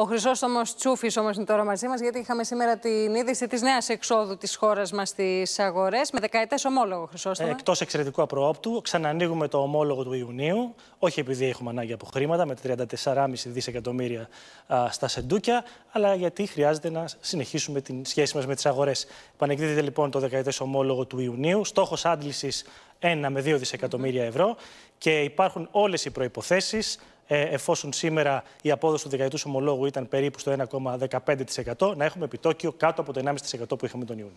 Ο χρυσό όμω Τσούφης όμως είναι τώρα μαζί μας, γιατί είχαμε σήμερα την είδηση της νέας εξόδου της χώρας μας στις αγορές με δεκαετές ομόλογο Χρυσότομο. Ε, Εκτός εξαιρετικού απροόπτου, ξανανοίγουμε το ομόλογο του Ιουνίου. Όχι επειδή έχουμε ανάγκη από χρήματα, με 34,5 δισεκατομμύρια στα σεντούκια, αλλά γιατί χρειάζεται να συνεχίσουμε τη σχέση μας με τις αγορές. Πανεκδίδεται λοιπόν το δεκαετές ομόλογο του Ιουνίου. Στόχος άντλησης 1 με 2 δισεκατομμύρια ευρώ και υπάρχουν όλες οι προποθέσει ε, εφόσον σήμερα η απόδοση του δεκαετούς ομολόγου ήταν περίπου στο 1,15%, να έχουμε επιτόκιο κάτω από το 1,5% που είχαμε τον Ιούνιο.